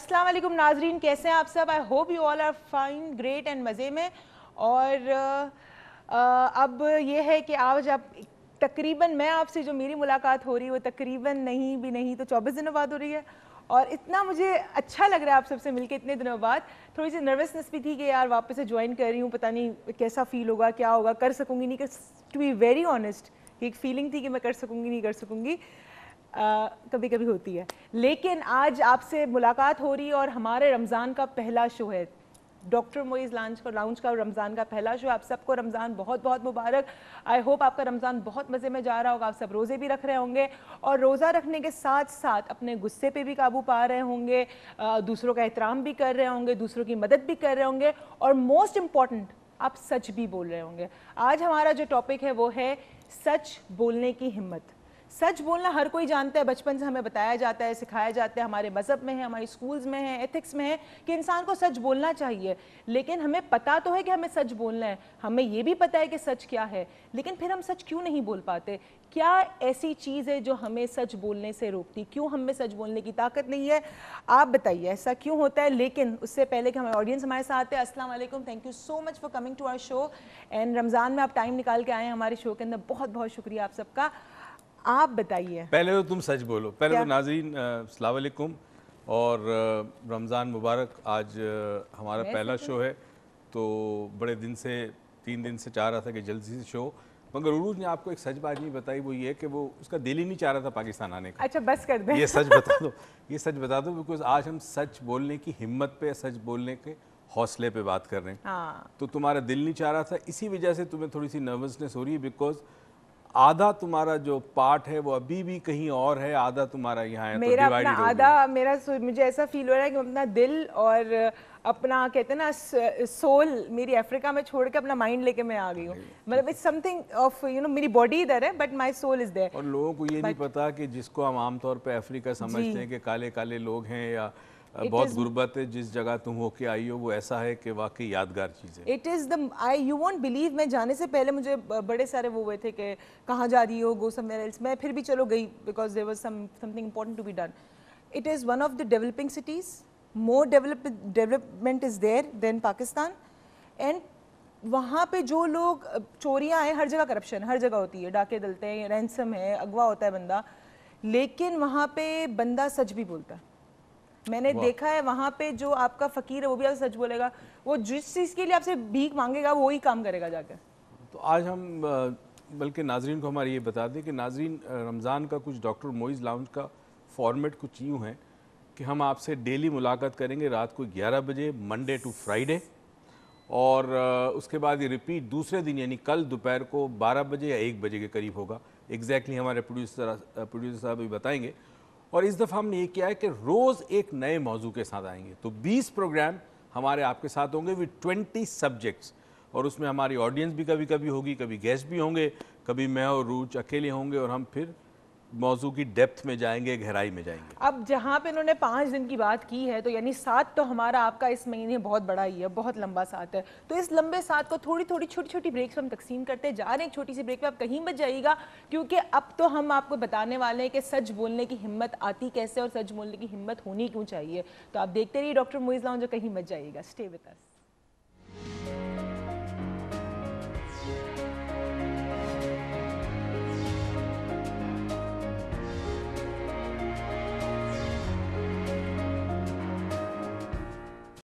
अस्सलाम वालेकुम नाजरीन कैसे हैं आप सब I hope you all are fine great and मज़े में और आ, अब ये है कि आज आप तकरीबन मैं आपसे जो मेरी मुलाकात हो रही है वो तकरीबन नहीं भी नहीं तो 24 दिनों बाद हो रही है और इतना मुझे अच्छा लग रहा है आप सबसे मिलके इतने दिनों बाद थोड़ी सी नर्वसनेस भी थी कि यार वापस से ज्वाइन कर रही हूँ पता नहीं कैसा फील होगा क्या होगा कर सकूँगी नहीं कर टू बी वेरी ऑनेस्ट एक फीलिंग थी कि मैं कर सकूँगी नहीं कर सकूँगी कभी कभी होती है लेकिन आज आपसे मुलाकात हो रही है और हमारे रमज़ान का पहला शो है डॉक्टर मोइज लांच का लाउंज का रमज़ान का पहला शो आप सबको रमज़ान बहुत बहुत मुबारक आई होप आपका रमज़ान बहुत मज़े में जा रहा होगा आप सब रोज़े भी रख रहे होंगे और रोज़ा रखने के साथ साथ अपने गुस्से पे भी काबू पा रहे होंगे दूसरों का एहतराम भी कर रहे होंगे दूसरों की मदद भी कर रहे होंगे और मोस्ट इम्पॉर्टेंट आप सच भी बोल रहे होंगे आज हमारा जो टॉपिक है वो है सच बोलने की हिम्मत सच बोलना हर कोई जानता है बचपन से हमें बताया जाता है सिखाया जाता है हमारे मज़हब में है हमारे स्कूल्स में है एथिक्स में है कि इंसान को सच बोलना चाहिए लेकिन हमें पता तो है कि हमें सच बोलना है हमें ये भी पता है कि सच क्या है लेकिन फिर हम सच क्यों नहीं बोल पाते क्या ऐसी चीज़ है जो हमें सच बोलने से रोकती क्यों हमें सच बोलने की ताकत नहीं है आप बताइए ऐसा क्यों होता है लेकिन उससे पहले कि हमारे ऑडियंस हमारे साथ है अस्सलाम वालेकुम thank you so much for coming to our show and Ramzan में आप टाइम निकाल के आए हमारे शो के अंदर बहुत बहुत शुक्रिया आप सबका आप बताइए पहले तो तुम सच बोलो पहले तो नाजरीन सलामकुम और रमज़ान मुबारक आज हमारा पहला तो- शो है तो बड़े दिन से तीन दिन से चाह रहा था कि जल्दी से शो मगर उरूज ने आपको एक सच बात नहीं बताई वो ये कि वो उसका दिल ही नहीं चाह रहा था पाकिस्तान आने का अच्छा बस कर दे ये सच बता दो ये सच बता दो बिकॉज आज हम सच बोलने की हिम्मत पे सच बोलने के हौसले पे बात कर रहे हैं हाँ। तो तुम्हारा दिल नहीं चाह रहा था इसी वजह से तुम्हें थोड़ी सी नर्वसनेस हो रही है बिकॉज आधा तुम्हारा जो पार्ट है वो अभी भी कहीं और है आधा तुम्हारा यहाँ है तो मेरा तो अपना आधा मेरा मुझे ऐसा फील हो रहा है कि अपना दिल और अपना कहते हैं ना सोल मेरी अफ्रीका में छोड़ के अपना माइंड लेके मैं आ गई हूँ मतलब it's something of you know मेरी बॉडी इधर है but my soul is there और लोगों को ये But, नहीं पता कि जिसको हम आमतौर पर अफ्रीका समझते हैं कि काले काले लोग हैं या बहुत गुर्बत है जिस जगह तुम होके आई हो वो ऐसा है कि वाकई यादगार चीज़ है it is the I you won't believe मैं जाने से पहले मुझे बड़े सारे वो हुए थे कि कहाँ जा रही हो गो समवेयर एल्स मैं फिर भी चलो गई because there was something important to be done it is one of the developing cities more develop development is there than Pakistan and वहाँ पे जो लोग चोरियाँ हैं हर जगह करप्शन हर जगह होती है डाके दलते हैं रैंसम है अगवा होता है बंदा लेकिन वहाँ पे बंदा सच भी बोलता है मैंने देखा है वहाँ पे जो आपका फकीर है वो भी आपसे सच बोलेगा वो जिस चीज़ के लिए आपसे भीख मांगेगा वो ही काम करेगा जाकर तो आज हम बल्कि नाजरीन को हमारे ये बता दें कि नाजरीन रमज़ान का कुछ डॉक्टर मोइज़ लाउंज का फॉर्मेट कुछ यूँ है कि हम आपसे डेली मुलाकात करेंगे रात को ग्यारह बजे मंडे टू फ्राइडे और उसके बाद ये रिपीट दूसरे दिन यानी कल दोपहर को बारह बजे या एक बजे के करीब होगा एग्जैक्टली exactly हमारे प्रोड्यूसर प्रोड्यूसर साहब भी बताएंगे और इस दफ़ा हमने ये किया है कि रोज़ एक नए मौजू के साथ आएंगे तो 20 प्रोग्राम हमारे आपके साथ होंगे विद 20 सब्जेक्ट्स और उसमें हमारी ऑडियंस भी कभी कभी होगी कभी गेस्ट भी होंगे कभी मैं और रूच अकेले होंगे और हम फिर मौजू की डेप्थ में जाएंगे गहराई में जाएंगे अब जहाँ पे इन्होंने पाँच दिन की बात की है तो यानी साथ तो हमारा आपका इस महीने बहुत बड़ा ही है बहुत लंबा साथ है तो इस लंबे साथ को थोड़ी थोड़ी छोटी छोटी ब्रेक हम तकसीम करते जा रहे हैं छोटी सी ब्रेक में आप कहीं बच जाइएगा क्योंकि अब तो हम आपको बताने वाले हैं कि सच बोलने की हिम्मत आती कैसे और सच बोलने की हिम्मत होनी क्यों चाहिए तो आप देखते रहिए डॉक्टर मोइज लाउन जो कहीं बच जाइएगा स्टे विद अस